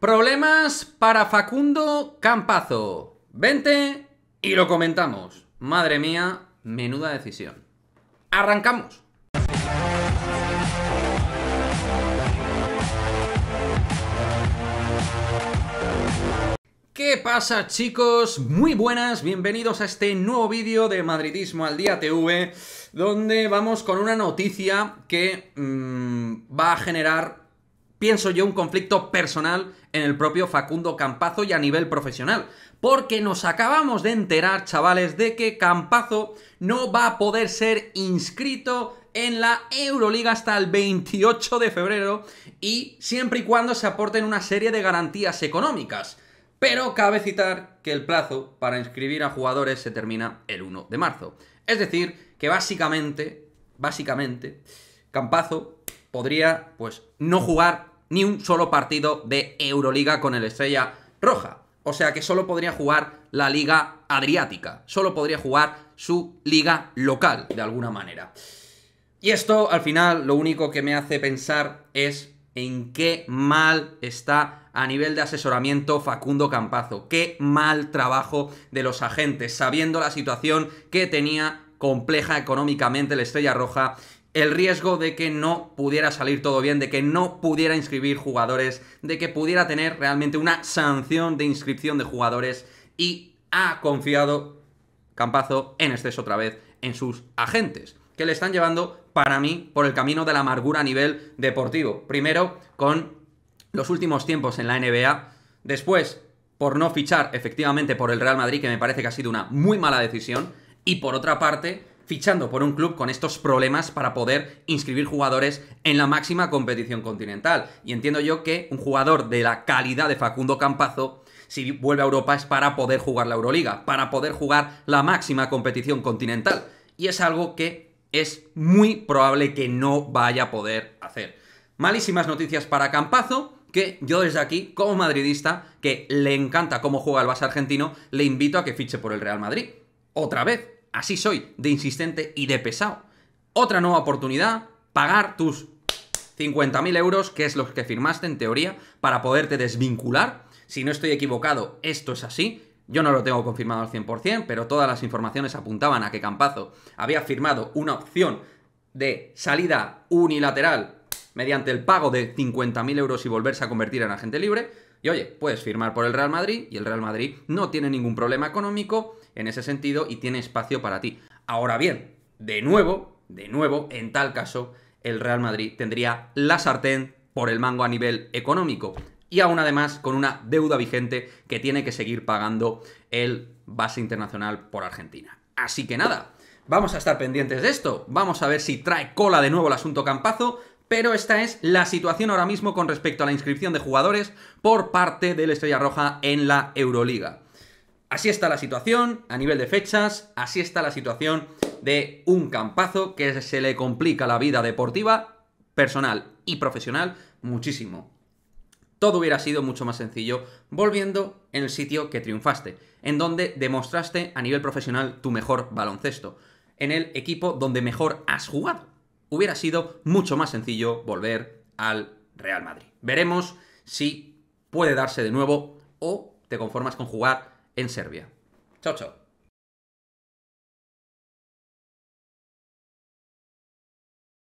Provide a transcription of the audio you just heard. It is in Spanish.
Problemas para Facundo Campazo. Vente y lo comentamos. Madre mía, menuda decisión. ¡Arrancamos! ¿Qué pasa chicos? Muy buenas, bienvenidos a este nuevo vídeo de Madridismo al Día TV, donde vamos con una noticia que mm, va a generar pienso yo, un conflicto personal en el propio Facundo Campazo y a nivel profesional. Porque nos acabamos de enterar, chavales, de que Campazo no va a poder ser inscrito en la Euroliga hasta el 28 de febrero y siempre y cuando se aporten una serie de garantías económicas. Pero cabe citar que el plazo para inscribir a jugadores se termina el 1 de marzo. Es decir, que básicamente, básicamente, Campazo podría pues no jugar ni un solo partido de Euroliga con el Estrella Roja. O sea que solo podría jugar la Liga Adriática, solo podría jugar su liga local, de alguna manera. Y esto, al final, lo único que me hace pensar es en qué mal está a nivel de asesoramiento Facundo Campazo. Qué mal trabajo de los agentes, sabiendo la situación que tenía compleja económicamente la Estrella Roja el riesgo de que no pudiera salir todo bien, de que no pudiera inscribir jugadores, de que pudiera tener realmente una sanción de inscripción de jugadores y ha confiado Campazo en exceso otra vez en sus agentes, que le están llevando para mí por el camino de la amargura a nivel deportivo. Primero con los últimos tiempos en la NBA, después por no fichar efectivamente por el Real Madrid, que me parece que ha sido una muy mala decisión, y por otra parte fichando por un club con estos problemas para poder inscribir jugadores en la máxima competición continental. Y entiendo yo que un jugador de la calidad de Facundo Campazo si vuelve a Europa es para poder jugar la Euroliga, para poder jugar la máxima competición continental. Y es algo que es muy probable que no vaya a poder hacer. Malísimas noticias para Campazo, que yo desde aquí, como madridista, que le encanta cómo juega el base argentino, le invito a que fiche por el Real Madrid. Otra vez, Así soy, de insistente y de pesado. Otra nueva oportunidad, pagar tus 50.000 euros, que es lo que firmaste en teoría, para poderte desvincular. Si no estoy equivocado, esto es así. Yo no lo tengo confirmado al 100%, pero todas las informaciones apuntaban a que Campazo había firmado una opción de salida unilateral mediante el pago de 50.000 euros y volverse a convertir en agente libre. Y oye, puedes firmar por el Real Madrid y el Real Madrid no tiene ningún problema económico en ese sentido y tiene espacio para ti. Ahora bien, de nuevo, de nuevo, en tal caso, el Real Madrid tendría la sartén por el mango a nivel económico y aún además con una deuda vigente que tiene que seguir pagando el base internacional por Argentina. Así que nada, vamos a estar pendientes de esto, vamos a ver si trae cola de nuevo el asunto Campazo pero esta es la situación ahora mismo con respecto a la inscripción de jugadores por parte del Estrella Roja en la Euroliga. Así está la situación a nivel de fechas, así está la situación de un campazo que se le complica la vida deportiva, personal y profesional muchísimo. Todo hubiera sido mucho más sencillo volviendo en el sitio que triunfaste, en donde demostraste a nivel profesional tu mejor baloncesto, en el equipo donde mejor has jugado hubiera sido mucho más sencillo volver al Real Madrid. Veremos si puede darse de nuevo o te conformas con jugar en Serbia. Chao, chao.